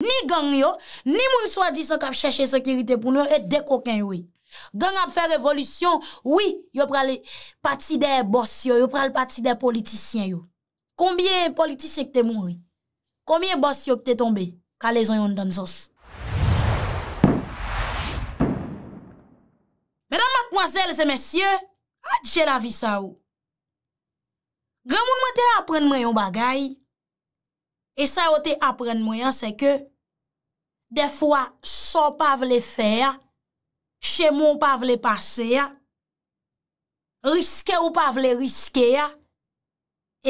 Ni gang yo, ni moun swa di son kap chèche sekirite pou nou, et de kokèn yo. Gang ap fè revolisyon, oui, yo pral pati de boss yo, yo pral pati de politisyen yo. Konbyen politisyen ki te moun re? Konbyen boss yo ki te tombe? Kale zon yon dan zos? Mèdam akmwazèl se mèsyè, adjè la vi sa ou. Gè moun mwen te apren mwen yon bagayi. E sa yo te apren mwen, se ke de fwa so pa vle fè, che moun pa vle pasè, riske ou pa vle riske,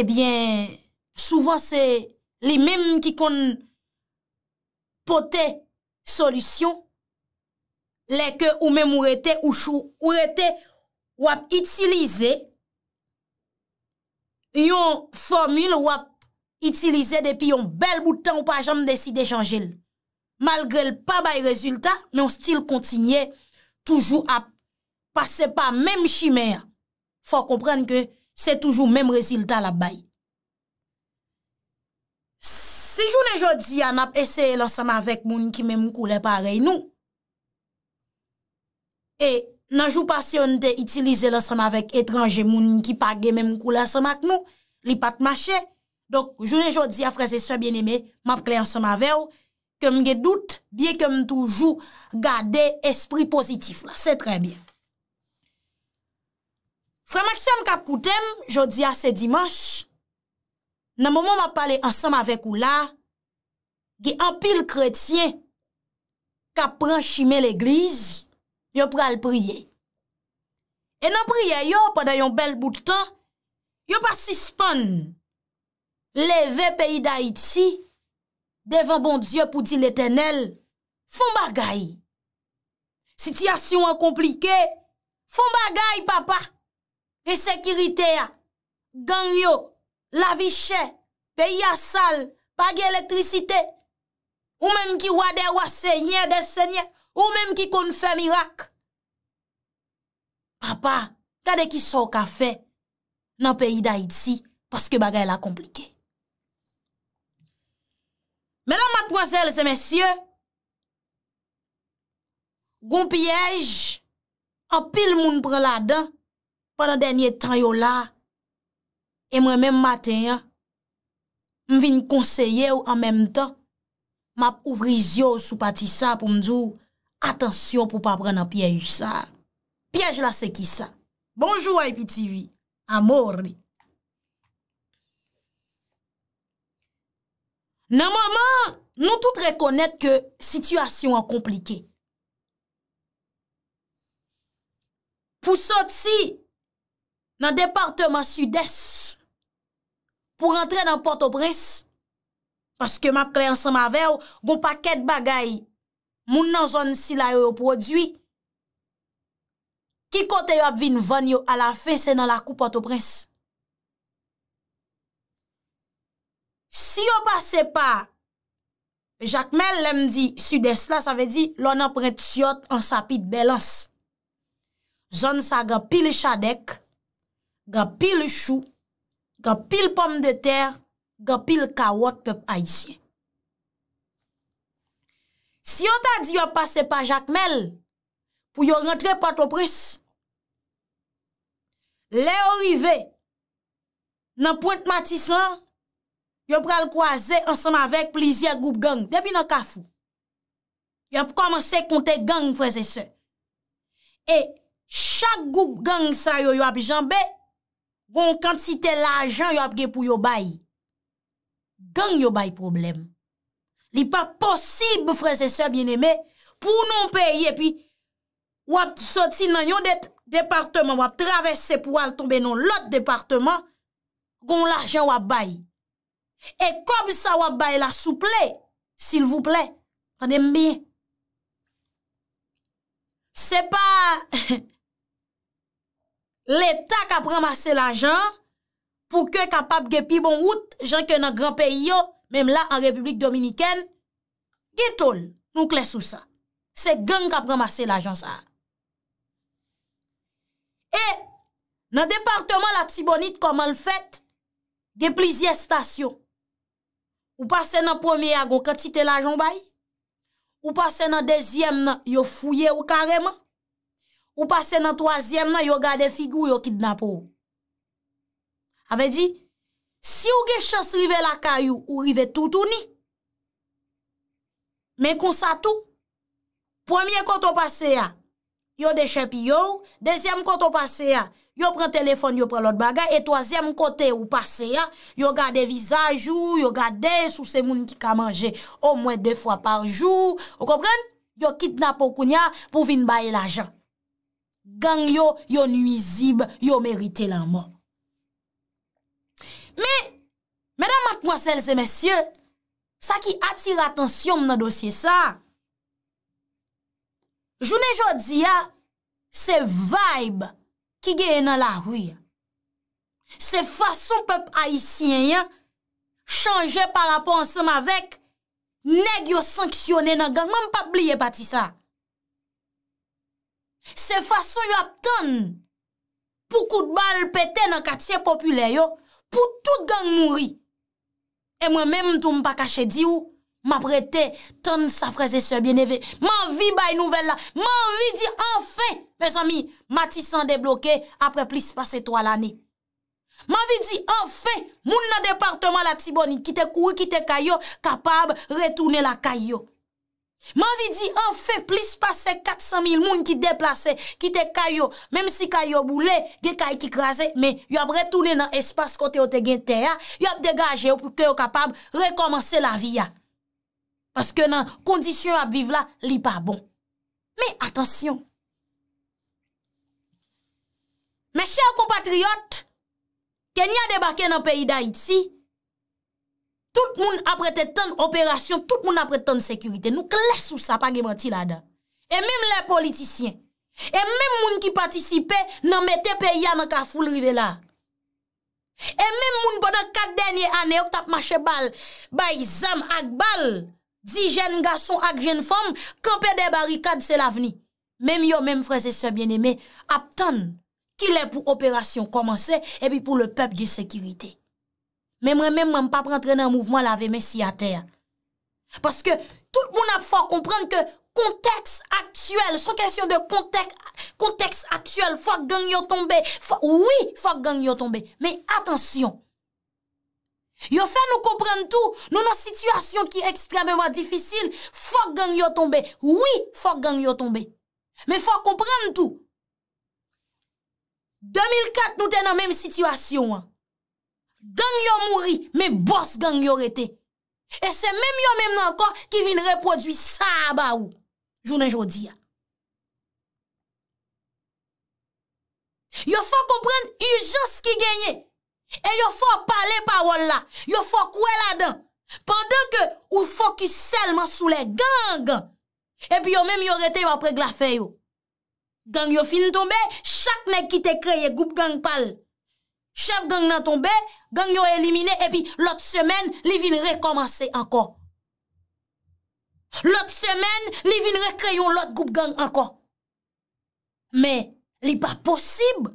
ebyen, eh souvan se li menm ki kon pote solisyon, leke ou menm ou rete, ou rete wap itilize, yon formil wap itilize depi yon bel boutan ou pa janm deside janjil. Malgre l pa bay rezultat, men yon stil kontinye toujou ap pase pa menm chimè. Fwa komprenn ke se toujou menm rezultat la bay. Se jounen jodi an ap eseye l osama vek moun ki menm koule parey nou, e nanjou pasyon de itilize l osama vek etranje moun ki page menm koule asama k nou, li pat mache, Donk, jounen jodi a fraze se bien eme, map kle ansan ma vew, kem ge dout, biye kem toujou gade espri pozitif la. Se tre bie. Fra Maxiam Kapkoutem, jodi a se dimans, nan mouman ma pale ansan ma vek ou la, ge an pil kretien, kap pran chime l'eglize, yo pral priye. E nan priye yo, pa da yon bel bout tan, yo pa sispan nou. Leve peyi da iti, devan bon Diyo pou di l'Etenel, fon bagay. Sityasyon an komplike, fon bagay papa. E sekirite a, gangyo, lavi chè, peyi a sal, bagye elektrisite, ou menm ki wade wase nye desenye, ou menm ki kon fè mirak. Papa, kade ki sou ka fè nan peyi da iti, paske bagay la komplike. Menan matwazel se mesye, goun piyej, apil moun pran la dan, pran denye tan yo la, e mwen men maten ya, mvin konseye yo an menm tan, map ouvri zyo sou pati sa pou mdou, atensyon pou pa pran an piyej sa. Piyej la se ki sa. Bonjou IPTV, amor li. Nan maman, nou tout rekonnet ke situasyon an komplike. Pou sot si nan departement sud-es, pou rentre nan Port-au-Prince, paske map kreyansan ma vew, goun paket bagay moun nan zon si la yo yo prodwi, ki kote yo ap vin vanyo a la fe se nan la kou Port-au-Prince. Si yo pase pa, jakmel lem di, sudes la, sa ve di, lon apre tsyot ansapit belas. Zon sa ga pil chadek, ga pil chou, ga pil pom de ter, ga pil kawot pep aisyen. Si yo ta di yo pase pa, jakmel, pou yo rentre patopris, le orive, nan point matis lan, yo pral kwaze ansanm avek plizia goup gang. Depi nan kafou. Yo ap komanse konte gang freze se. E chak goup gang sa yo yo ap janbe, gon kantite la ajan yo ap ge pou yo bayi. Gang yo bayi problem. Li pa posib freze se bieneme, pou non peye, epi wap soti nan yo departman, wap travesse pou al tombe nan lot departman, gon la ajan wap bayi. E kom sa wap bay la souple S'il vouple Tande mbi Se pa L'Etat ka pramase la jan Pou ke kapap ge pi bon wout Jan ke nan gran pe yo Mem la an Republik Dominiken Ge tol nou klesou sa Se gen ka pramase la jan sa E Nan departement la Tibonit Koman l'fet Ge plizye stasyon Ou pase nan pwemye agon katite la jombay, ou pase nan dezyem nan yo fouye ou kareman, ou pase nan toazyem nan yo gade figou yo kidnapou. Ave di, si ou ge chas rive la kayou, ou rive toutouni. Men konsa tou, pwemye koto pase ya, yo deche pi yo, dezyem koto pase ya. yo pren telefon, yo pren lot bagay, et toazèm kote ou pase ya, yo gade vizaj ou, yo gade sou se moun ki ka manje, ou mwen de fwa par jou, yo kitna pou koun ya, pou vin baye la jan. Gang yo, yo nuizib, yo merite la mò. Me, mèdam mat mwasele se mèsyè, sa ki atire atensyon m nan dosye sa, jounè jò di ya, se vaib, Ki geye nan la rouye. Se fason pep haisyen yon, chanje par rapport ansem avek, neg yo sanksyone nan gang, mwen pa bliye pati sa. Se fason yo ap ton, pou kout bal pete nan katiye popule yo, pou tout gang mouri. E mwen mwen tou mpa kache di ou, mwa prete ton safreze se bieneve. Mwen vi bay nouvel la, mwen vi di anfey, Me zami, mati san debloke apre plis pase 3 lane. Man vi di, an fe, moun nan departman la tibonin, ki te kou, ki te kayo, kapab retoune la kayo. Man vi di, an fe, plis pase 400.000 moun ki deplase, ki te kayo, menm si kayo boule, ge kay ki kraze, me yop retoune nan espas kote o te gen te ya, yop degaje ou pou ke yo kapab rekomanse la vi ya. Paske nan kondisyon ap vive la, li pa bon. Me atansyon. Mè chè ou kompatriot, ke nye a debakè nan peyi da it si, tout moun apretè ton operasyon, tout moun apretè ton sekurite, nou kles ou sa pa gebranti la da. E mèm lè politisyen, e mèm moun ki patisipe, nan mè te peyi anan ka foulri de la. E mèm moun bonan kat denye ane, yo tap mache bal, bay zam ak bal, di jen gason ak jen fom, kompe de barikad se la vni. Mèm yo mèm frese se bien eme, ap ton. ki lè pou operasyon komanse, e bi pou le pep di sekirite. Memre memre, m pa prantrenè mouvman lave mesi a ter. Paske, tout moun ap fòr komprenn ke konteks aktuel, sou kesyon de konteks aktuel, fòr ganyo tombe, oui, fòr ganyo tombe, me atensyon. Yo fè nou komprenn tou, nou nou situasyon ki ekstremèwa difisil, fòr ganyo tombe, oui, fòr ganyo tombe, me fòr komprenn tou. 2004 nou ten an mèm situasyon an. Gang yo mouri, mè boss gang yo rete. E se mèm yo mèm nan kon ki vin reproduy sa ba ou. Jounen jodi ya. Yo fò komprenn yu jons ki genye. E yo fò pale pa wol la. Yo fò kouè la dan. Pendan ke ou fò ki selman sou le gang. E pi yo mèm yo rete yo apre glafe yo. Gang yo fin tonbe, chak ne kite kreye goup gang pal. Chef gang nan tonbe, gang yo elimine, epi lot semen li vin rekomansi anko. Lot semen, li vin rekreyo lot goup gang anko. Me, li pa posib.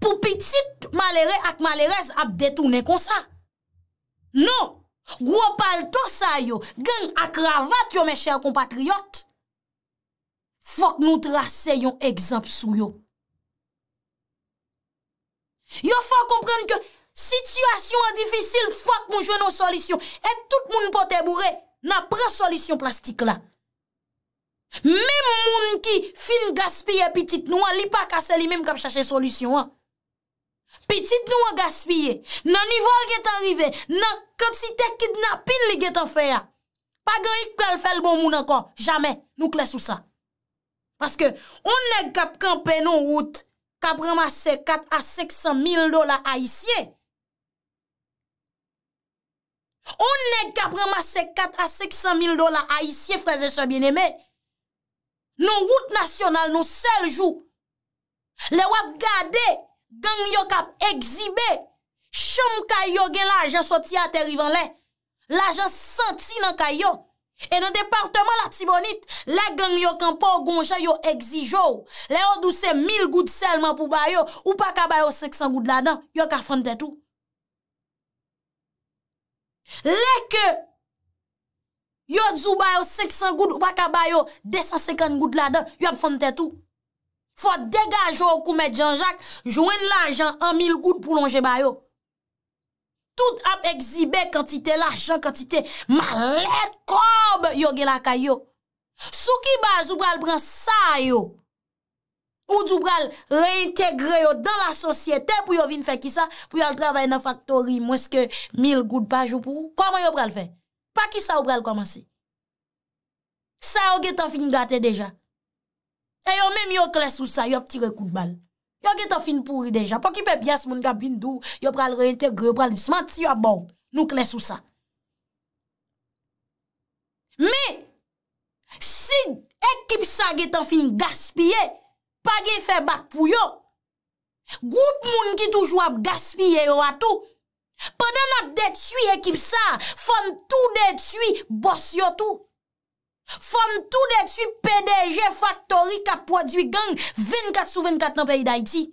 Po pitit, malere ak maleres ap detou ne konsa. Non, gwo pal to sa yo, gen ak ravat yo me chèr kompatriyot. Fok nou trase yon egzamp sou yo. Yo fok komprende ke sityasyon an difisil, fok moun jwè nou solisyon. Et tout moun pote bourè, nan pre solisyon plastik la. Mem moun ki fin gaspye pitit nou an, li pa kase li mèm kap chache solisyon an. Pitit nou an gaspye, nan nivol get anrive, nan kantite kidnapil li get anfe ya. Pagè yik pel fel bon moun ankon, jamè nou kles ou sa. Paske, on ne kap kampe non wout, kap remase 4 a 500 mil dola a isye. On ne kap remase 4 a 500 mil dola a isye, fraze sa bineme. Non wout nasyonal, non sel jou, le wap gade, gang yo kap ekzibe, chom kayo gen la ajan soti a terivan le, la ajan soti nan kayo. E nan departement la tibonit, la gen yon kan pou gonje yon egzijou, la yon douse 1000 gout selman pou bayo, ou pa ka bayo 500 gout la dan, yon ka fante tou. Le ke yon douse bayo 500 gout ou pa ka bayo 250 gout la dan, yon fante tou. Fote degajou kou met janjak, jwen lan jan 1000 gout pou longe bayo. Tout ap ekzibe kantite la, chan kantite malet kob yo gen lakay yo. Sou ki baz ou pral pran sa yo? Ou d'ou pral reintegre yo dan la sosyete pou yo vin fe ki sa? Pou yo al travay nan faktori mweske mil gout baj ou pou? Koman yo pral fe? Pa ki sa ou pral komanse? Sa yo gen tan fin gate deja. E yo menm yo kles ou sa yo ptire gout bal. Yo ge tan fin pouri deja, pou ki pe pias moun ga bindou, yo pral reintegre, yo pral disman ti yo abou, nou kles ou sa. Me, si ekip sa ge tan fin gaspye, pa ge fe bak pou yo, goup moun ki toujou ap gaspye yo atou, padan ap detuy ekip sa, fon tou detuy, bos yo tou. Fon tout dek su PDG Faktori kap prodwi gang 24 sou 24 nan peyi da iti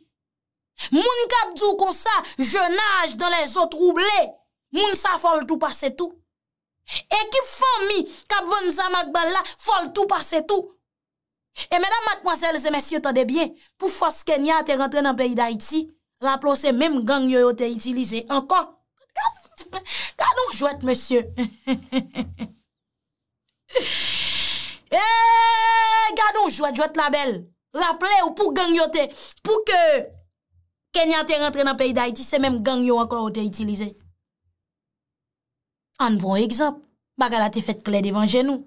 Moun kap djou kon sa Je nage dan les o troublé Moun sa fol tout passe tout Ekip fon mi Kap von zan magban la fol tout passe tout E medan makmwazel Se mesye tande bien Pou fos Kenya te rentre nan peyi da iti Rapplose mem gang yo yo te itilize Anko Kardon jwet mesye He he he he he Eee, eh, gado, jwa jwa t'label. Rappele ou pou gangyo te, pou ke kenya te rentre nan peyi da iti, se menm gangyo akwa ou te itilize. An bon ekzap, bagala te fet kle devan genou.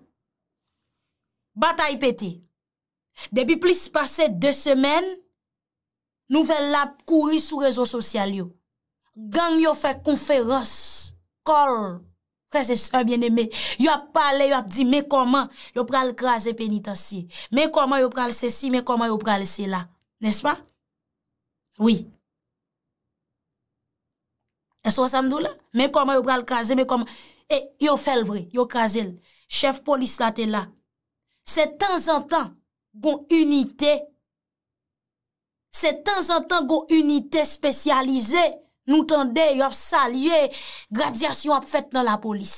Bata yi pete, debi plis pase de semen, nouvel lap kouri sou rezo sosyal yo. Gangyo fe konferos, kol. Kwa se sa bieneme, yo ap pale, yo ap di, me koman, yo pral kaze penitansi. Me koman yo pral se si, me koman yo pral se la. Nespa? Oui. E so samdou la? Me koman yo pral kaze, me koman. E yo fel vre, yo kaze l. Chef polis la te la. Se tan zan tan, gon unité. Se tan zan tan, gon unité spesyalizey. Nou tan de, yo ap sal, yo e gradyasyon ap fet nan la polis.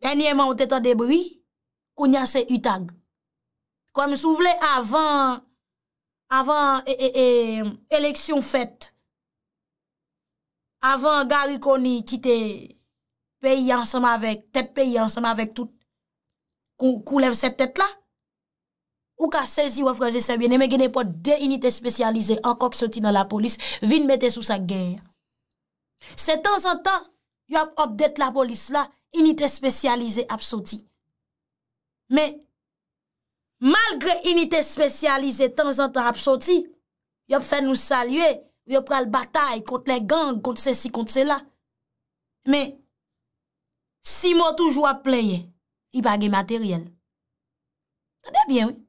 Denye man ou tete an debri, kou nyan se utag. Kou an sou vle avan, avan e, e, e, e, eleksyon fet. Avan gari koni kite peyi ansan ma vek, tete peyi ansan ma vek tout. Kou lev set tete la. ou ka sezi wafreje se bine, me genepot de unité spesyalize ankok soti nan la polis, vin mette sou sa gèy. Se tan zan tan, yo ap obdete la polis la, unité spesyalize ap soti. Me, malgre unité spesyalize tan zan tan ap soti, yo ap fè nou salye, yo ap pral batay kont le gang, kont se si, kont se la. Me, si mò toujwa pleye, i bagè materyel. Tande bien, oui.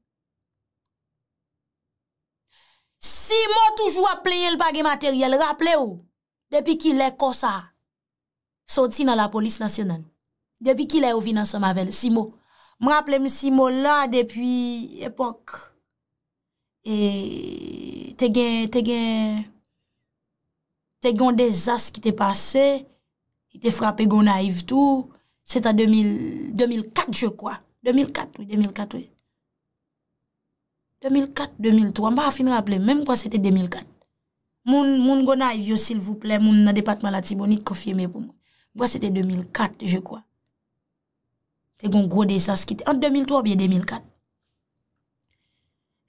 Si mo toujou ap plenye l bagay materyel, raple ou, depi ki lè konsa, soti nan la polis nasyonan. Depi ki lè ou vi nan sa mavel, si mo. M raple mi si mo la depi epok. E te gen, te gen, te gen desas ki te pase, te frape gon naiv tou. Se ta 2004 je kwa, 2004 ou 2004 ou. 2004-2003, mwa a fin rappele, mwen kwa sete 2004. Mwen mwen gona yon sil vouple, mwen nan departman la tibonit kofi eme pou mwen. Mwen sete 2004, je kwa. Te goun gro de sa skite. An 2003, biye 2004.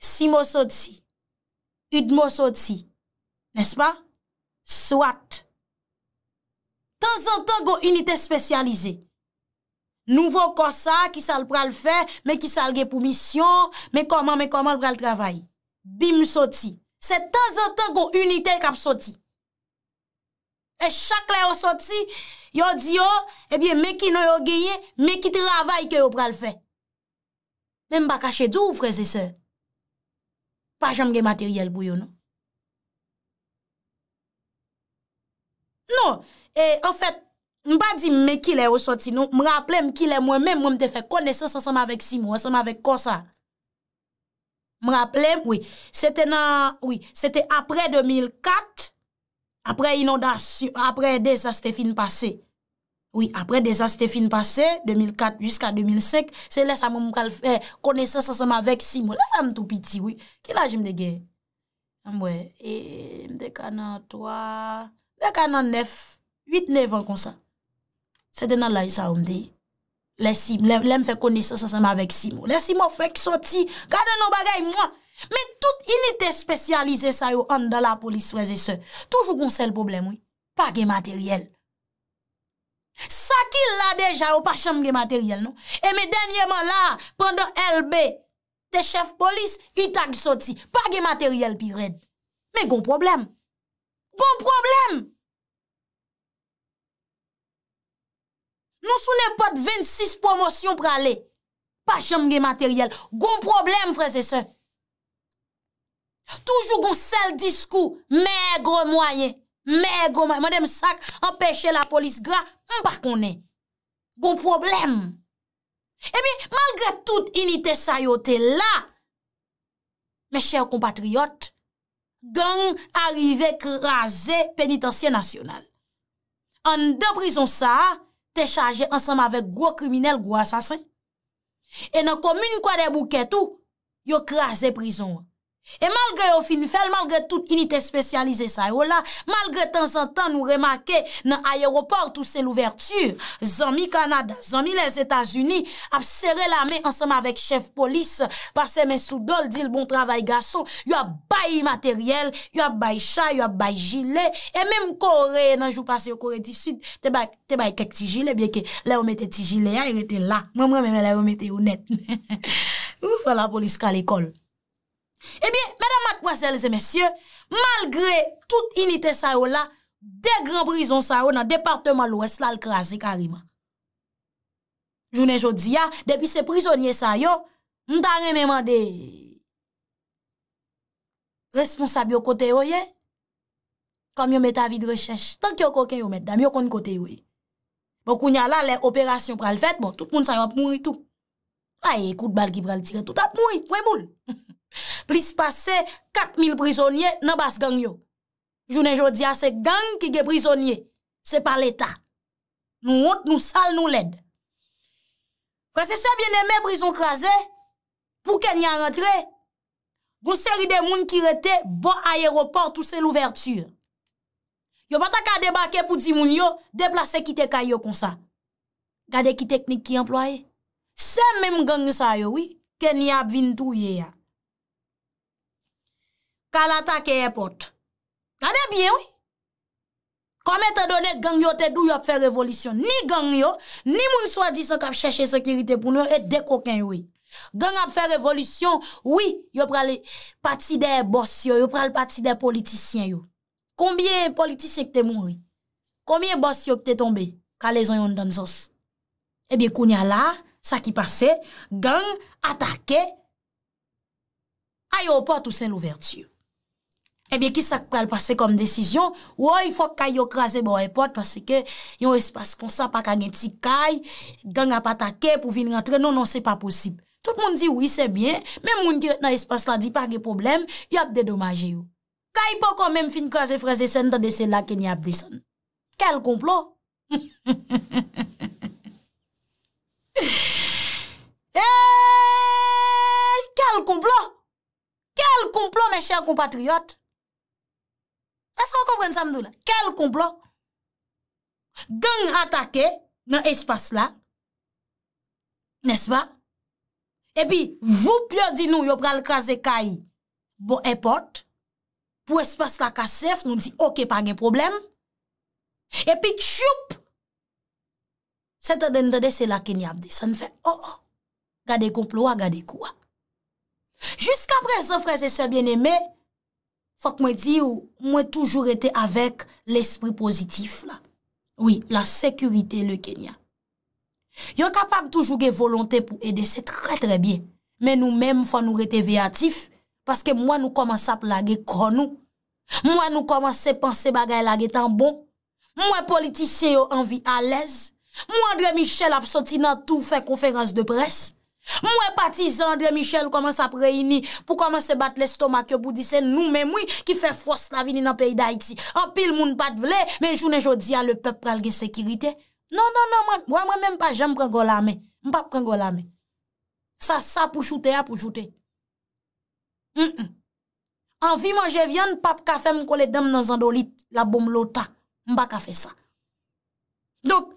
Si mwosot si, yon mwosot si, nes pa? Swat. Tan zan tan gwen unitè spesyalize. Nouvo kosa ki sal pral fe, men ki sal ge pou misyon, men koman men koman pral travay. Bim soti. Se tan zan tan kon unitè kap soti. E chak la yo soti, yo di eh yo, ebyen men ki nou yo geye, men ki travay ke yo pral fe. Men baka chedou ou freze se? Pa jom ge materyel bou yo nou. Non, non. en fèt, Mpa di mme ki le ou soti nou, mraplem ki le mwen men mwen mte fe konesen sa sama vek si mwen, sa sama vek konsa. Mraplem, oui, se te nan, oui, se te apre 2004, apre inoda, apre dezaste fin pase. Oui, apre dezaste fin pase, 2004, jiska 2005, se le sa mwen mkal fe konesen sa sama vek si mwen. Le sa m tou piti, oui. Ki la jim de ge? Mwen, e, mte kana an toa, mte kana an nef, 8-9 ans konsa. Se denan la yi sa omde, le sim, lem fe kone sasama vek simo. Le simo fek soti, gade nou bagay mwa. Me tout inite spesyalize sa yo an da la polis feze se. Toujou kon se l problem woy, pa ge materyel. Sakil la deja yo pa chanm ge materyel nou. E me denye man la, pandan elbe, te chef polis, yi tag soti, pa ge materyel pi red. Me kon problem. Kon problem! Non sou ne pat 26 promosyon prale. Pachem gen materyel. Gon problem freze se. Toujou gon sel diskou. Megre mwaye. Megre mwaye. Man dem sak empèche la polis gra. Mpa kon ne. Gon problem. E eh bi, malgre tout inite sayote la. Me chèr compatriot. Gon arrive krasè penitensye nasyonal. An de prison sa... te chaje ansama vek gwo kriminel, gwo asasen. E nan komine kwa de bouket ou, yo kras de prizon wè. E malgre bon yo finifel, malgre tout inite spesyalize sa yo la, malgre tan zan tan nou remake nan ayeroport ou se l'ouverture, zanmi Kanada, zanmi les Etats-Unis, ap sere la me ansama vek chef polis, pase men sudol, dil bon travay gaso, yo ap bayi materyel, yo ap bayi chay, yo ap bayi jile, e menm kore nan jou pase yo kore di sud, te bayi kek ti jile, bieke le omete ti jile ya, yere te la, mwen mwen mwen le omete yo net, mwen mwen la polis ka l'ekol. Ebyen, eh madame, mademoiselles et messieurs, malgré tout inité sa yo la, de grand prison sa yo nan departement l'ouest la l'krasi karima. Jounen jodi ya, depi se prisonye sa yo, mta reme mande responsabio kote yo ye, kom yo met avi de recheche. Tank yo koken yo met, dam yo kon kote yo ye. Bokoun ya la, le operasyon pral fèt, bon, tout moun sa yo ap moui tout. Ay, kout bal ki pral tire tout, ap moui, mwen moul. Plis pase, kat mil brisonye nan bas gang yo. Jounen jodi ase gang ki ge brisonye. Se pa l'Etat. Nou wot, nou sal, nou led. Prese se bine me brison krasen, pou ken yan rentre, goun seri de moun ki rete bon ayeroport ou se l'ouverture. Yo bata ka debake pou di moun yo, deplase kite kayo konsa. Gade ki teknik ki employe. Se men mwen gang yon sa yo, ken yan bintou ye ya. ka l'atake e pot. Gade bien ou? Kome te done, gang yo te dou yo ap fè revolisyon. Ni gang yo, ni moun swa disen kap chèche sekirite pou nou, et de koken yo ou. Gang ap fè revolisyon, oui, yo pral pati de boss yo, yo pral pati de politisyen yo. Koumbyen politisyen ki te moun ou? Koumbyen boss yo ki te tombe? Ka le zon yon dan zos? Ebyen eh kounya la, sa ki pase, gang atake a yo pot ou sen l'ouvertu yo. Ebyen, eh ki sak pral pase kom desisyon, woy, fok kay yo kraze bo e pot, pase ke yon espase konsa pa kage ti kay, gang apatake pou vin rentre, non, non, se pa posib. Tout moun di, woy, se bien, men moun ki nan espase la di pa ge problem, yop de domaje yo. Kay po kon men fin kraze fraze sen dan dese la ke ni apde sen. Kel kouplo? Eyy! Eh, Kel kouplo? Kel kouplo, men chèr koupatriyot? Esko kompren samdou la? Kel komplot? Geng ratake nan espas la. Nespa? Epi, vou pyo di nou, yo pral kaze kai, bo epot, pou espas la kasef, nou di, ok, pa gen problem. Epi, tchoup! Sete den de de, se la kenyap di. San fe, oh oh! Gade komplot, gade kouwa. Jusk apre, se frese se bieneme, se, Fak mwen di ou mwen toujou rete avek l'espri pozitif la. Oui, la sekurite le Kenya. Yon kapap toujou ge volonte pou ede, se tre tre bie. Men nou men fwa nou rete veyatif, paske mwen nou komanse ap lage konou. Mwen nou komanse panse bagay lage tan bon. Mwen politisye yo anvi alèz. Mwen André Michel ap soti nan tou fè konferans de presse. Mwen pati Zandre Michel koman sa preini pou koman se bat l'estomak yo pou disen nou men mwen ki fe fos la vini nan peyi da iti. An pil moun pat vle men jounen jodi a le pep pral gen sekirite. Non, non, non, mwen mwen men mpa jen mprengo la men. Mpa prengo la men. Sa sa pou choute a pou choute. M, m. An vi manje vyan, mpa pa kafe mkole dem nan zandolit la bom lota. Mpa kafe sa. Dok,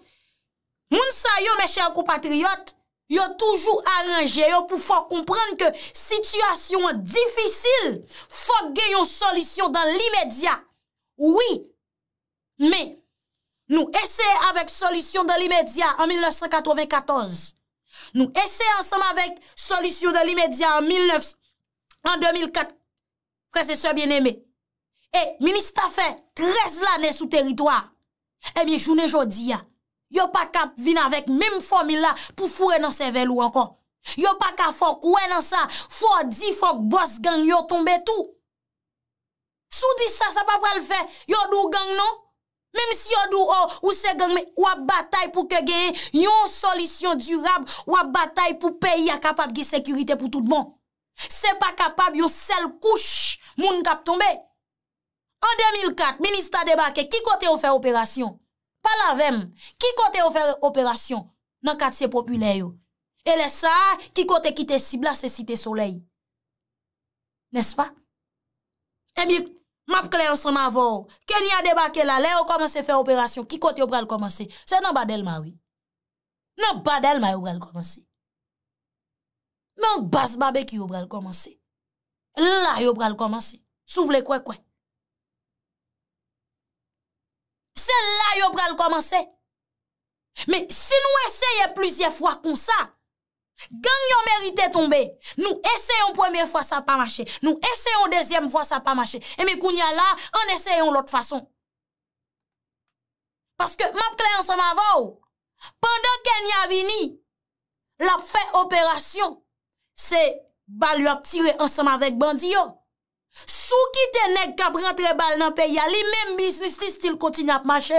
moun sa yo mè chè akou patriyot mwen mwen mwen mwen mwen mwen Yo toujou aranje, yo pou fò komprende ke situasyon difisil fò gè yon solisyon dan li medya. Ouwi, me nou esè avèk solisyon dan li medya an 1994. Nou esè ansèm avèk solisyon dan li medya an 2004. Prese sè bienemè. E, eh, minist a fè trez lanè sou teritoar. E eh mi jounè jodi ya. Yo pa kap vin avek mim formila pou fure nan se velou ankon. Yo pa ka fok wè nan sa fò di fok bòs gang yo tombe tout. Sou di sa sa pa pral fè, yo dou gang non? Mem si yo dou ou se gang, wap batay pou ke gen yon solisyon durab, wap batay pou peyi akapap ge sekurite pou tout bon. Se pa kapab yo sel kouch moun kap tombe. An 2004, minister debake, ki kote yon fè operasyon? Palavem, ki kote ou fè operasyon nan katsye populè yo? Ele sa, ki kote ki te siblase si te soley? Nes pa? Ebi, map kle ansan ma vò, ke ni a debake la, le ou komanse fè operasyon, ki kote ou pral komanse? Se nan badel ma wè. Nan badel ma yo pral komanse. Men bas babè ki yo pral komanse. La yo pral komanse. Sou vle kwen kwen. Se la yo pral komanse. Me si nou eseye plizye fwa kon sa, gang yo merite tombe, nou eseyon pwemye fwa sa pa mache, nou eseyon dezyem fwa sa pa mache, e me kounya la, an eseyon lot fwa son. Paske map klayan sa ma vaw, pandan ken ya vini, la fwe operasyon, se ba lyo ap tire ansama vek bandiyo. Sou ki te neg kap rentre bal nan peya, li menm bisnis li stil kontin ap mache,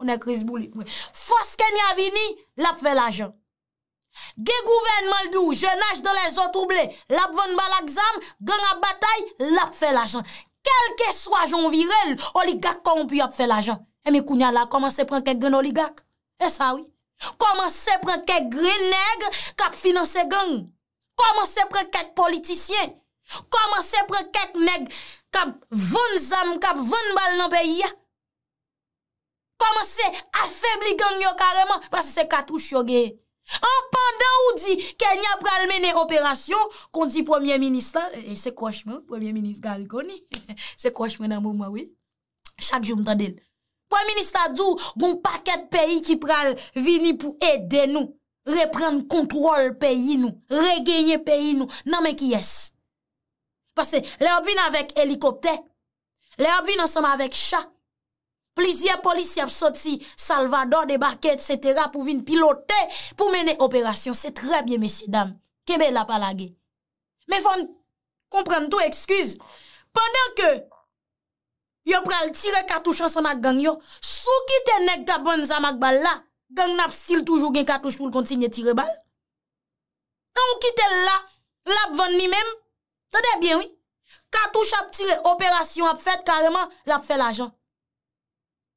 ou nek kriz boulit mwen. Fos ken ya vini, lap fe lajan. Ge gouven maldou, jenaj dan le zot ouble, lap ven bal aksam, gen ap batay, lap fe lajan. Kelke swajon virel, oligak kon pou yap fe lajan. E eh, mi kounyan la, koman se pren kek gen oligak? E eh, sa ouy. Koman se pren kek gren neg kap finanse gen? Koman se pren kek politisyen? Koman se pre ket neg kap voun zam, kap voun bal nan peyi ya. Koman se afebli gang yo kareman, bas se se katouche yo ge. Anpanda ou di Kenya pral mene operasyon, kon di Premier Ministan, e se kouachman, Premier Ministan gari koni, se kouachman nan moumwa wii, chak jom ta del. Premier Ministan djou, goun paket peyi ki pral, vini pou ede nou, repren kontrol peyi nou, regenye peyi nou, nan men ki yes. Pase, lè ap vin avèk helikopte, lè ap vin ansama avèk cha, plizye polisye ap soti Salvador de Barquet, et cetera, pou vin pilotè, pou mène operasyon. Se trè bie, mesi dam, kebe la palage. Mè fon, komprende tou, eksküz. Pendè ke, yo pral tire katouche ansama gang yo, sou kite nek gabon zamak bal la, gang nap stil toujou gen katouche pou l'kontinye tire bal. Nan ou kite la, la bvan ni mèm, Tade bien, wè. Katou chap tire, operasyon ap fèd kareman, l ap fè l ajan.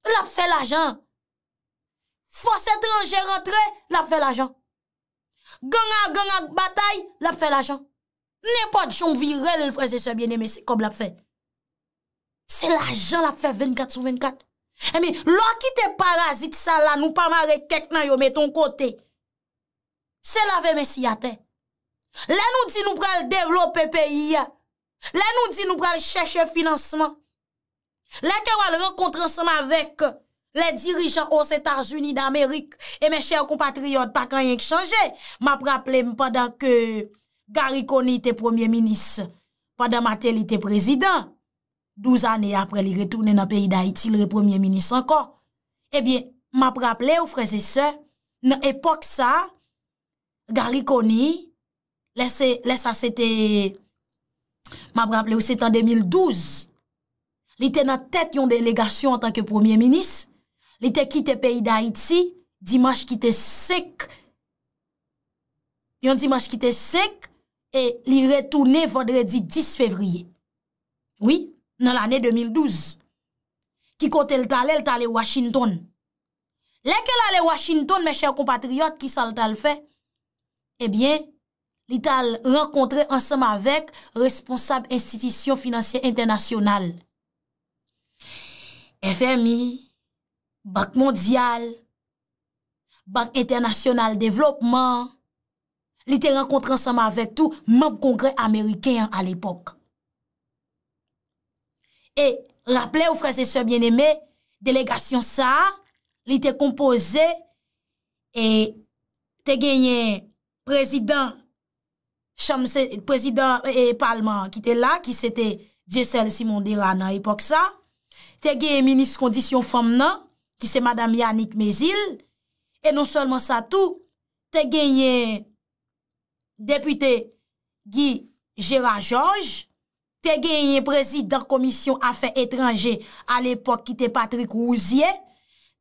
L ap fè l ajan. Fos etranje rentre, l ap fè l ajan. Ganga, ganga batay, l ap fè l ajan. Nèpòd chon virè l fòzè sebyenè mèsi kob l ap fèd. Se l ajan l ap fè 24 sou 24. E mi, lò ki te parazit sa la, nou pa mare kek nan yo mè ton kote. Se lave mèsi yate. La nou di nou pral devlop pe peyi ya La nou di nou pral chèche financeman La kèw al rekontranseman vek Le dirijan os Etats-Unis d'Amerik E mè chèw kompatriot pa kanyen k chanje Ma praplem padan ke Garikoni te premier minis Padan Matel te prezident Douz anè apre li retounen nan peyi d'Aiti Le premier minis ankon Ebyen, ma praple ou freze se Nan epok sa Garikoni Garikoni Lè sa sete, m'ap rappele ou sete an 2012, li te nan tet yon delegasyon an tanke premier minis, li te kite peyi da Haiti, Dimash kite sek, yon Dimash kite sek, e li retoune vendredi 10 fevriye. Oui, nan l'anè 2012. Ki kote l'ta lè, l'ta lè Washington. Lè ke l'a lè Washington, mè chèr compatriote, ki sa l'ta l'fè, ebyen, eh li tal renkontre ansama vek responsab institisyon financier internasyonal. FMI, Bank Mondial, Bank Internasyonal Development, li te renkontre ansama vek tou map kongre Amerikey an al epok. E, rappele ou frese se bieneme, delegasyon sa, li te kompoze e te genye prezident chanm se prezidant e palman ki te la, ki se te Djecel Simon Dira nan epok sa, te geye minis kondisyon fam nan, ki se Madame Yannick Mezil, e non solman sa tou, te geye depute Guy Gérard Georges, te geye prezidant komisyon afen etranje al epok ki te Patrick Rousier,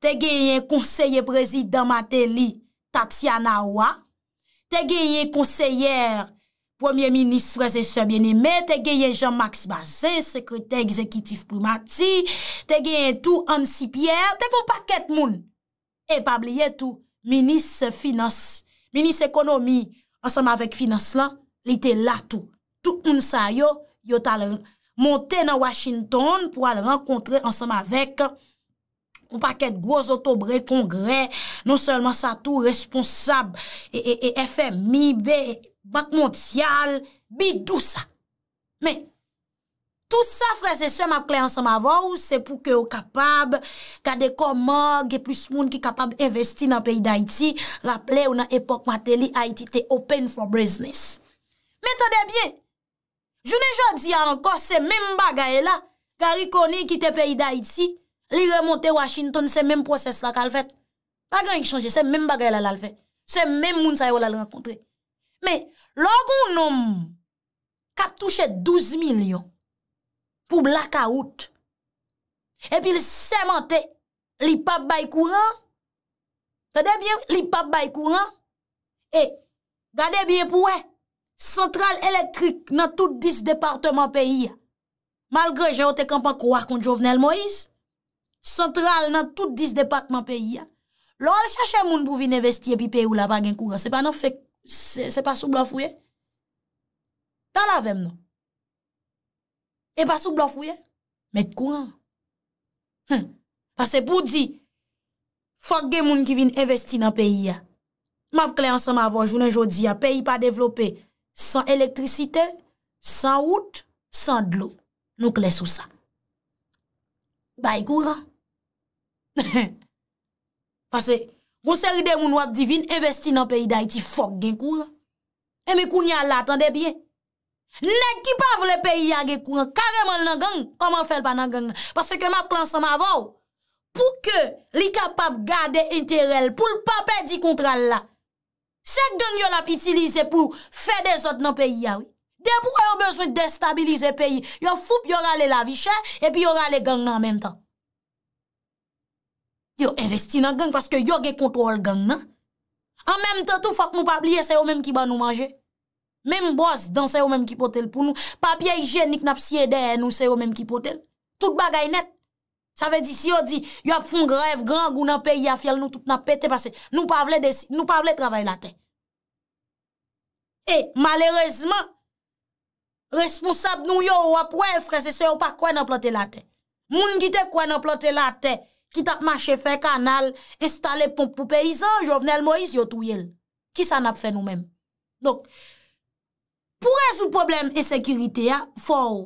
te geye konseye prezidant Mateli Tatiana Ouwa, te geye konseyer Premier Ministre, Présesseur Bien-Aimé, te geye Jean-Max Basé, Sekretèr-Exekutif Proumati, te geye tout Ancy Pierre, te kon paket moun. E pabliye tout, Ministre Finance, Ministre Économie, ansanm avèk finance lan, li te la tout. Tout moun sa yo, yo tal montè nan Washington, pou al renkontre ansanm avèk kon paket gros otobre kongre, non selman sa tout responsab, e FM, mibe, bank montial, bidousa. Men, tout sa fre se se map kliensan ma vò, se pou ke ou kapab, ka de komò, ge plus moun ki kapab investi nan peyi d'Haiti, rapple ou nan epok matè li, Haiti te open for business. Men, tade bie, jounen jò di anko, se men bagay la, gari koni ki te peyi d'Haiti, li remonte Washington, se men proses la ka l'fèt. Pa gen yon ki chanje, se men bagay la lal fèt. Se men moun sa yon lal lakontre. Me, logoun noum kap touche 12 milyon pou blakaout. Epi l semente li pap bay kouran. Tadebyen li pap bay kouran. E, gadebyen pou we, sentral elektrik nan tout dis departman peyi ya. Malgre je ote kampan kou akoun Jovenel Moïse. Sentral nan tout dis departman peyi ya. Lò al chache moun pou vi nevestye pi peyi ou la bagen kouran. Se pa nan fek. Se pa sou blof ouye? Tan la vem nou? E pa sou blof ouye? Met kou an? Pase pou di, fok gen moun ki vin investi nan peyi ya. Map kle ansan ma avon, jounen jodi ya, peyi pa devlope, san elektrisite, san oud, san dlo. Nou kle sou sa. Bay kou an? Pase... Moun seri de moun wad divin investi nan peyi da iti fok gen kouran. E mi koun yal la, tende bien. Lèk ki pa vle peyi ya gen kouran, kareman nan gen, koman fel pa nan gen nan? Pase ke mat plan sa ma vòw, pou ke li kapap gade enterel pou l'papè di kontral la, se gen yon ap itilize pou fè de zot nan peyi ya, de pou e yon bezwen destabilize peyi, yon foup yon rale la vichè, epi yon rale gen nan men tan. Yo investi nan gang paske yo ge kontrol gang nan An menm tentou fak nou pa bliye Se yo menm ki ba nou manje Menm boz dan se yo menm ki potel pou nou Papye hijenik nap siye den Nou se yo menm ki potel Tout bagay net Sa ve di si yo di yo ap fon grev Gran gou nan peyi afyal nou tout nan pete Nou pa vle travay la ten E malerezman Responsab nou yo Wap wè fre se yo pa kwen aplote la ten Moun gite kwen aplote la ten Ki tap ma chefe kanal, estale pomp pou peyizan, jovnel Moïse yotou yel. Ki sa nap fe nou menm. Donk, pou rezou problem e sekurite ya, fò ou,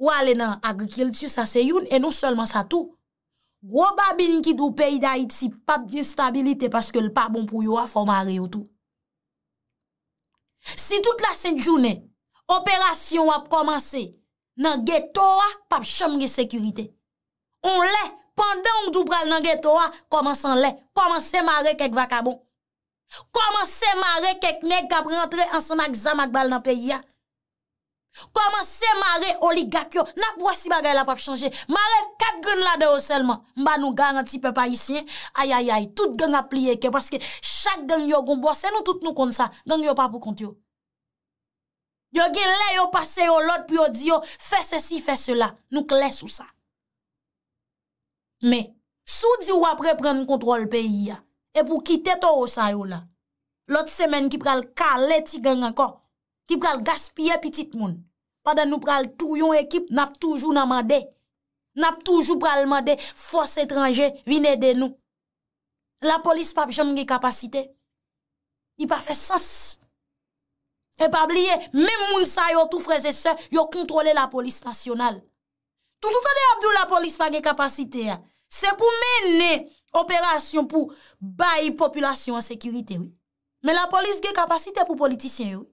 wale nan agrikiltus ase youn, e nou solman sa tou. Wou babin ki dou peyida it si pap din stabilite, paske l pa bon pou yowa fò mare yotou. Si tout la senjoune, operasyon wap komanse, nan geto wap pap chamge sekurite. On lè, Kanda yon dupral nan ge towa, koman san le, koman ah, se mare kek vakabon, koman se mare kek nek kap rentre ansanak zamak bal nan pe ya, koman se mare oligak yo, nap wasi bagay la pap chanje, mare kat goun la deyo selman, mba nou garanti pe pa isye, ayayay, tout gen ap pliye ke, paske chak gen yo goun bwase, nou tout nou kont sa, gen yo papou kont yo, yo gen le yo pase yo lot, pi yo di yo, fe se si, fe se la, nou kle sou sa, Me, sou di wapre pren kontrol peyi ya, e pou kite to ou sa yo la, lot semen ki pral kale ti gengan kon, ki pral gaspye pitit moun, padan nou pral tou yon ekip, nap toujou nan mande, nap toujou pral mande, fos etranje, vine de nou. La polis pap jom nge kapasite, i pa fe sens. E pa bliye, mem moun sa yo tou freze se, yo kontrole la polis nasyonal. Tout an de Abdou la polis pa gen kapasite ya. Se pou mene operasyon pou bayi populasyon an sekirite yo. Men la polis gen kapasite pou politisyen yo.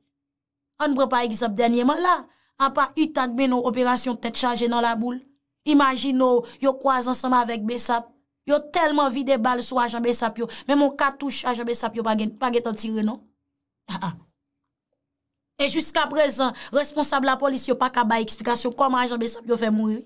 An bre pa ekzab denye man la. An pa yu tagbe nou operasyon tet chaje nan la boule. Imagine nou yo kwa zansama avek Besap. Yo telman vide bal sou ajan Besap yo. Men moun katouche ajan Besap yo bagen. Paget an tire non? Ha ah, ha. E jusqu'a prezen responsable la polis yo pa ka bayi eksplikasyon koman ajan Besap yo fe moun yo.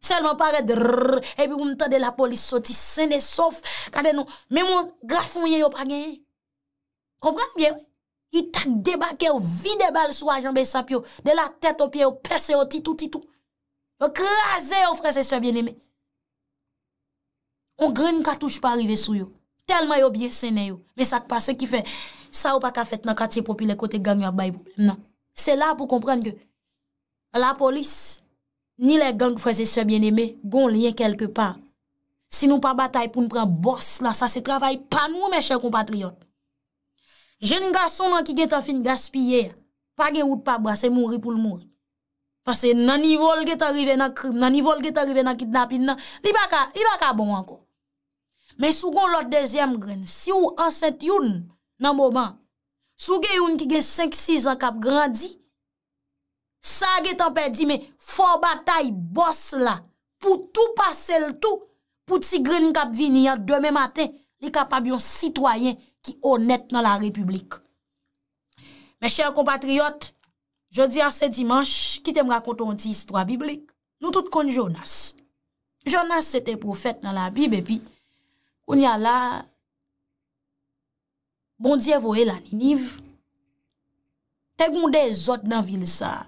Selman pare de rrrr, epi ou mta de la polis soti sene, sof, kade nou, mè moun grafounye yo pa genye. Kompran bien, i tak debakè ou vide bal sou a janbe sapyo, de la tèt ou piè ou pesè ou titou titou. Ou krasè ou frese se bienemè. Ou gren katouche pa arrive sou yo. Telman yo biye sene yo. Mè sak pa, se ki fè, sa ou pa ka fèt nan katye popi le kote gangyo a baybou. Nan. Se la pou kompran gen, la polis, Ni le gang fwese sebyen eme, gon liye kelke pa. Si nou pa batay pou nou pran bors la, sa se travay pa nou men chèr kompatriot. Jen gason nan ki get an fin gaspye, pa gen wout pa ba, se mounri pou l mounri. Pase nanivol get arrive nan krim, nanivol get arrive nan kidnapin nan, li baka, li baka bon anko. Men sou gon lot dezyem gren, si ou anset yon nan mouman, sou gen yon ki gen 5-6 an kap grandi, Sa ge tanpe di me, fo batay bos la, pou tou pase l tou, pou ti grin kap vini ya, deme maten, li kapab yon sitwayen, ki onet nan la republik. Me chèr compatriot, jodi an se dimanche, ki te mrakonto yon ti histwa biblik, nou tout kon Jonas. Jonas se te profet nan la bib, epi, koun ya la, bondye vohe la niniv, te gonde zot nan vil sa,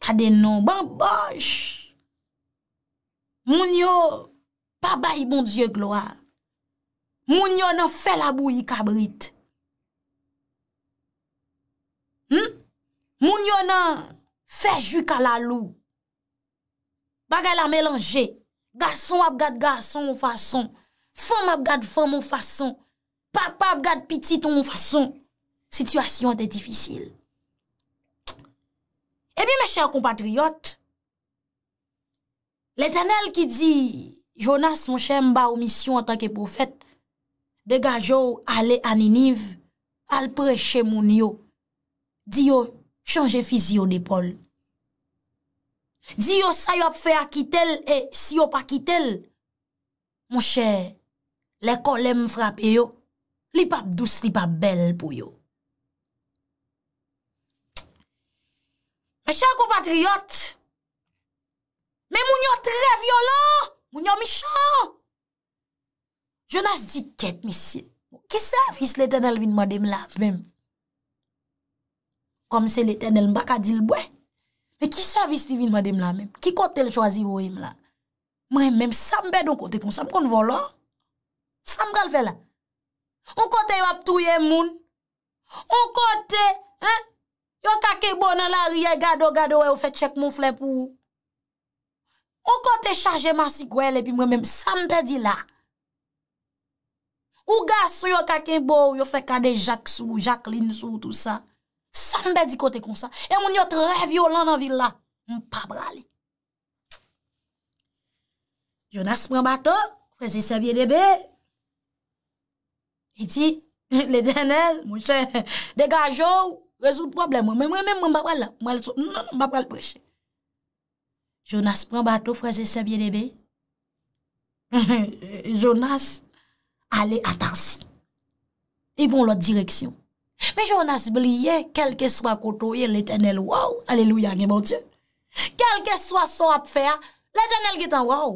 Ta den nan banbosh. Moun yo, pa bayi bon die gloa. Moun yo nan fe la bou yi kabrit. Hmm? Moun yo nan fe ju kalalou. Bagay la melange. Gason ap gad gason moun fason. Fon ap gad fon moun fason. Pa pa ap gad pitit moun fason. Sityasyon de difisil. Ebi mè chèr kompatriyot, lè tanèl ki di Jonas mò chè mba ou misyon an tanke poufèt, degajò ou ale aniniv, al preche moun yo, di yo chanje fiziyo depol. Di yo sa yo ap fè akitel e si yo pa akitel, mò chè, lè kolè mfrap yo, li pap dous, li pap bel pou yo. Mwen chan compatriot? Mwen mwen trè vyo lan? Mwen mwen mwen chan? Jona se di ket, misil. Ki sa vis l'eternel vin madèm la mèm? Kom se l'eternel mbakadil bwe? Ki sa vis liv vin madèm la mèm? Ki kote l'choizi ouy mèm la? Mwen mèm, sam bè don kote, kon sam kon volan? Sam galvelan? Un kote wap touye moun? Un kote, he? Un kote, he? Yo kake bon nan la rye, gado gado, yo e, fè tchèk moun flè pou ou. Ou kote chaje masi kwele, pi mwen mèm, sa mbe di la. Ou gaso yo kake bon, yo fè kade Jacques sou, Jacqueline sou, tout sa. Sa mbe di kote kon sa. E moun yot rev yo lan an vi la. Mwen pa brali. Jonas mwen bato, freze sè bie debe. Iti, le denel, mwen chè, dega jou ou. Resout problem wè. Mwen mwen mwen mbapal la. Mwen mwen mbapal preche. Jonas pran bato fraze sebyen e be. Jonas ale atansi. I bon lot direksyon. Me Jonas blie, kelke swa koto, ye l'eternel waw. Aleluya gen moun tiyen. Kelke swa swa pfea, l'eternel git an waw.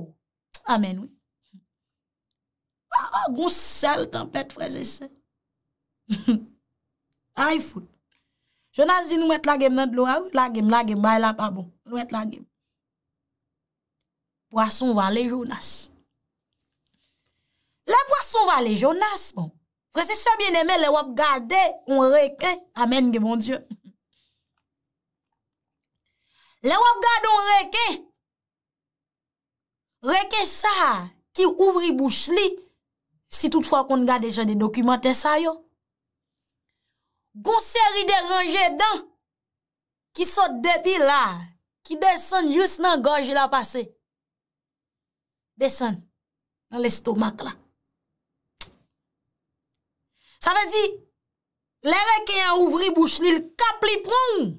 Amen wè. Gon sel tampet fraze se. Ay fout. Jonas zi nou met lagem nan dlo a ah ou? Lagem, lagem, bay la pa bon. Nou met lagem. Poason vali Jonas. La poason vali Jonas, bon. Prese se biene men, le wap gade, on reke, amen ge bon Diyo. Le wap gade, on reke. Reke sa, ki ouvri bouch li. Si tout fwa kon gade, jen de dokumante sa yo. Gon seri deranje dan, ki sot depi la, ki desen yus nan goj la pase. Desen, nan lestomak la. Sa ve di, le reke yon ouvri bouch li, kap li prong.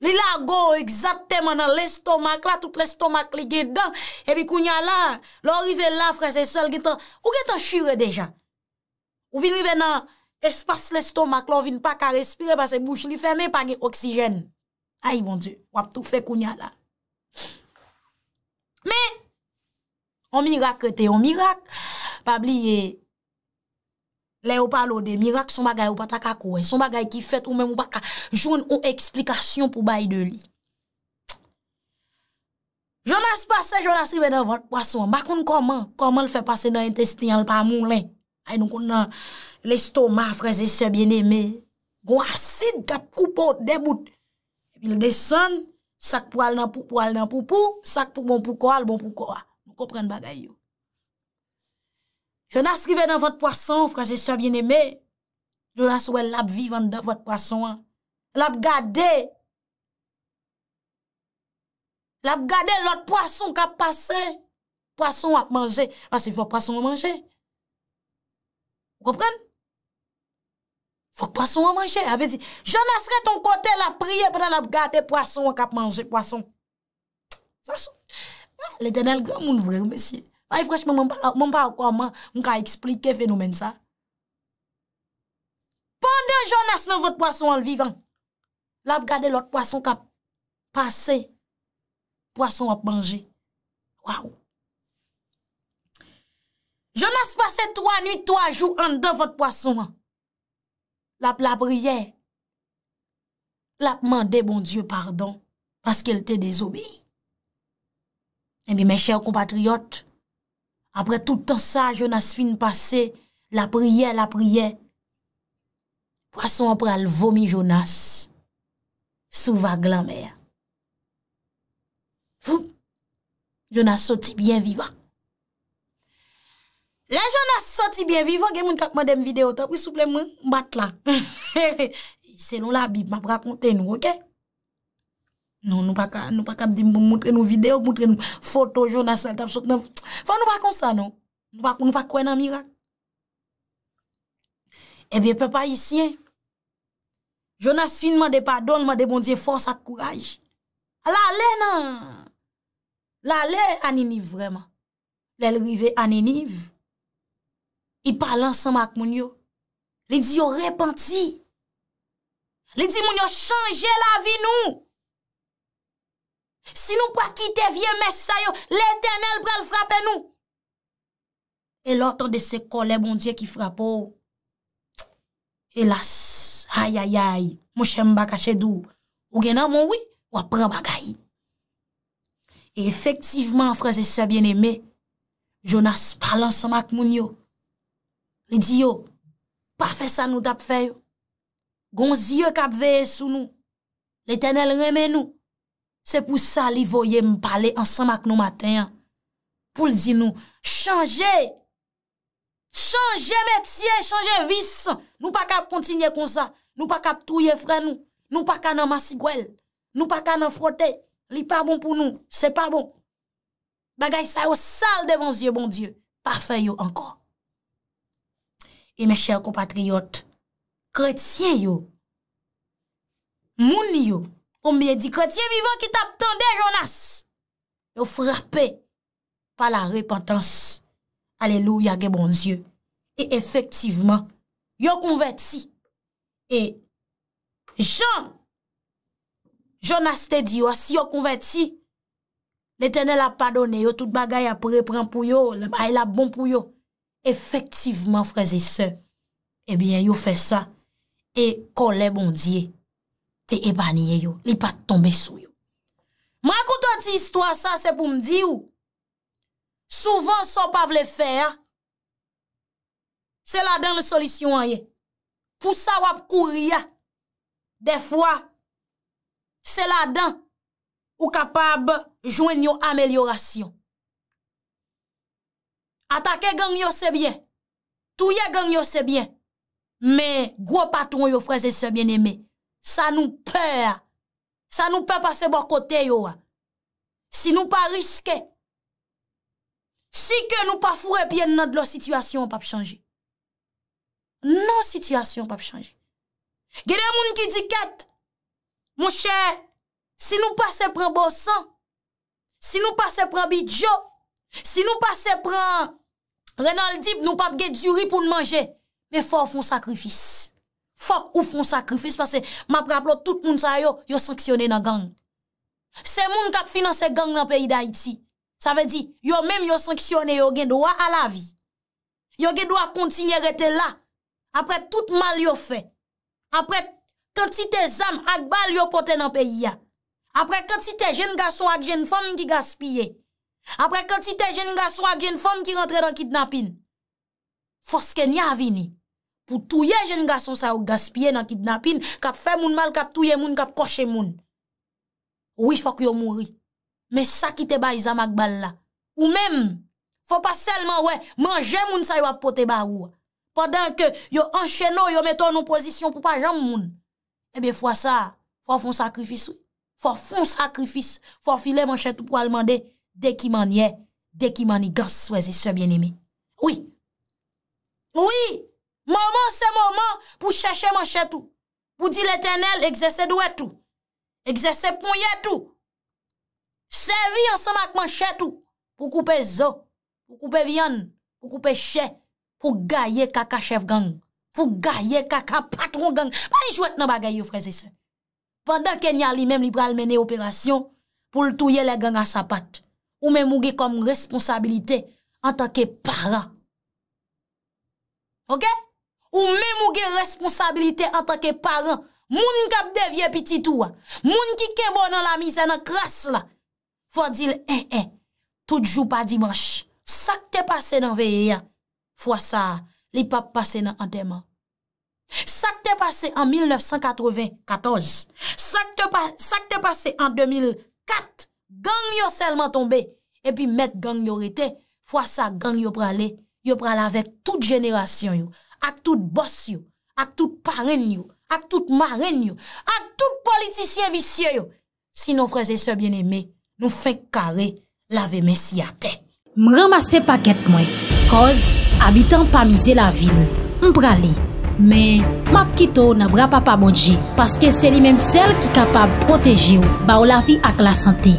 Li la go, exateman nan lestomak la, tout lestomak li gen dan, ebi kounya la, lorive la, frese sol, ou gen tan shire deja. Ou vin li ven nan espas le stomak, lor vin pa ka respire, base bouche li fèmè pa gen oksijen. Ay, bon dieu, wap tou fè kounya la. Me, an mirak te, an mirak, pa bli ye, le ou pa lode, mirak son bagay ou pata kakou, son bagay ki fèt ou men ou pa ka, joun ou eksplikasyon pou bayi de li. Jonas pase, Jonas li vè nan vòt poason, bakoun koman, koman l fè pase nan intestinyan l pa moun lè. Ay nou kon nan lestoma, fraze sebyen eme, goun asid kap koupot debout, epil desen, sakpou al nan pou, pou al nan pou pou, sakpou bon pou kou al, bon pou kou a. Mou kompren bagay yo. Je nan skive nan vat poason, fraze sebyen eme, je nan souwe lap vivan da vat poason an. Lap gade. Lap gade lot poason kap pase. Poason ap manje. Asi vat poason ap manje. Gopren? Fok po son wap manje. A bezi, Jonas re ton kote la priye pwè nan ap gade po son wap manje po son. Sasyon. Le denel gwa moun vre ou mesye. Ay fweshman, mwen pa wakwa man mwen ka eksplike fenomen sa. Pendè Jonas nan vwot po son wap vivan, la ap gade lwot po son wap pase po son wap manje. Wawou. Jonas pase 3 nuit, 3 jou, 1, 2, votre poisson. Lap la priye. Lap mande bon dieu pardon. Paske el te désobeye. Ebi eh men chèr compatriote. Apre tout an sa, Jonas fine pase. Lap priye, lap priye. Poisson apre al vomi Jonas. Sou va glan mè. Fou. Jonas soti bien vivak. La Jonas soti bien, vivan gen moun kap madem video ta, ou souplem mou, mbate la. Se nou la bib, mab rakonte nou, ok? Non, nou, nou pa kap di mbou moutre nou video, moutre nou foto Jonas soti. Fò, nou pa kon sa non? nou. Nou pa kwen nan mirak. Ebi, eh pe pa isyen. Jonas finman de padon, man de bon diye fòs ak kouraj. La le nan. La le aneniv vreman. Lèl rive aneniv. I palan sa mak moun yo, li di yo repenti. Li di moun yo chanje la vi nou. Sinou pou akite vie mesay yo, le tenel brel frape nou. E lortan de se kole bon diye ki frapo, oh. elas, ayayay, mou chen baka chedou, ou genan non, moun wii, wapra bakay. Efektivman, franze se bieneme, Jonas palan sa mak moun yo, Li diyo, pafe sa nou tap feyo. Gonzi yo kap veye sou nou. Li tenel reme nou. Se pou sa li voye mpale ansan mak nou maten. Poul di nou, chanje. Chanje metye, chanje vis. Nou pa kap kontinye kon sa. Nou pa kap touye fre nou. Nou pa ka nan masigwel. Nou pa ka nan frote. Li pa bon pou nou, se pa bon. Bagay sa yo sal devon zye bon diyo. Parfe yo anko. E mè chèl kompatriyot, kretien yo, moun yo, o mè di kretien vivant ki tap tande Jonas, yo frappe pa la repentans, alelou ya ge bonzyo. E efektivman, yo konverti, e Jean, Jonas te di yo, oh, si yo konverti, ne tene la padone, yo tout bagay aprepran pou yo, hay la bon pou yo. efektiveman freze se, ebyen eh yo fe sa, e kole bon diye, te e baniye yo, li pa tombe sou yo. Mwa akoutou ti istwa sa, se pou mdi yo, souvan so pa vle fe a, se la dan le solisyon a ye, pou sa wap kou ria, de fwa, se la dan, ou kapab jwen yo amelyorasyon. Atake gang yo sebyen. Touye gang yo sebyen. Men, gwo patron yo freze sebyen eme. Sa nou per. Sa nou per pase bo kote yo. Si nou pa riske. Si ke nou pa fure pien nan de lo situasyon pa p'change. Nan situasyon pa p'change. Gede moun ki diket. Mou chè. Si nou pa sepre bon san. Si nou pa sepre bidjo. Si nou pa sepre... Renaldib nou pap ge djuri pou nan manje. Me fok ou fon sakrifis. Fok ou fon sakrifis. Pase ma praplo tout moun sa yo, yo sanksyone nan gang. Se moun kat finanse gang nan peyi da iti. Sa ve di, yo menm yo sanksyone, yo gen do a la vi. Yo gen do a kontinye rete la. Apre tout mal yo fe. Apre kantite zam ak bal yo pote nan peyi ya. Apre kantite jen gason ak jen fom di gaspye. Apre kwen ti te jen nga son a gen fom ki rentre dan kidnapin, foske nye avini pou touye jen nga son sa yo gaspye nan kidnapin, kap fe moun mal, kap touye moun, kap koshe moun. Ou yi fok yo mouri, men sa ki te ba izan magbal la. Ou men, fok pa selman wè, manje moun sa yo apote ba wè. Pendan ke yo ancheno, yo meton oposisyon pou pa jam moun. Ebe fwa sa, fok fon sakrifis wè, fok fon sakrifis, fok file manche tout pou alman dey. Dèk iman ye, dèk iman i gans wèzi se bien imi. Ouye, ouye, maman se maman pou chè chè man chè tou. Pou di l'Eternel, egzè se douè tou. Egzè se pou yè tou. Se vi an seman k man chè tou. Pou koupe zo, pou koupe vian, pou koupe chè. Pou ga ye kaka chef gang. Pou ga ye kaka patron gang. Mwen jwèt nan bagay yo fwèzi se. Pendan kenya li mèm li pral mène operasyon pou l'touye le gang a sa patte. Ou men mouge kom responsabilite an tanke paran. Ok? Ou men mouge responsabilite an tanke paran. Moun kap devye piti touwa. Moun ki kebo nan la mise nan kras la. Fwa di l'en-en. Eh, eh, tout jou pa dimanche. Sak te pase nan veye ya. Fwa sa li pap pase nan anteman. Sak te pase an 1994. Sak te pase an 2004. Gang yo selman tombe, epi met gang yo rete, fwa sa gang yo prale, yo prale avek tout jenerasyon yo, ak tout bos yo, ak tout paren yo, ak tout maren yo, ak tout politisyen visye yo. Si nou freze se bieneme, nou fe kare lave men si ate. M ramase paket mwen, koz abitan pa mize la vil, m prale, men map kito na bra pa pa bodje, paske se li menm sel ki kapab proteji yo, ba ou la vi ak la sante.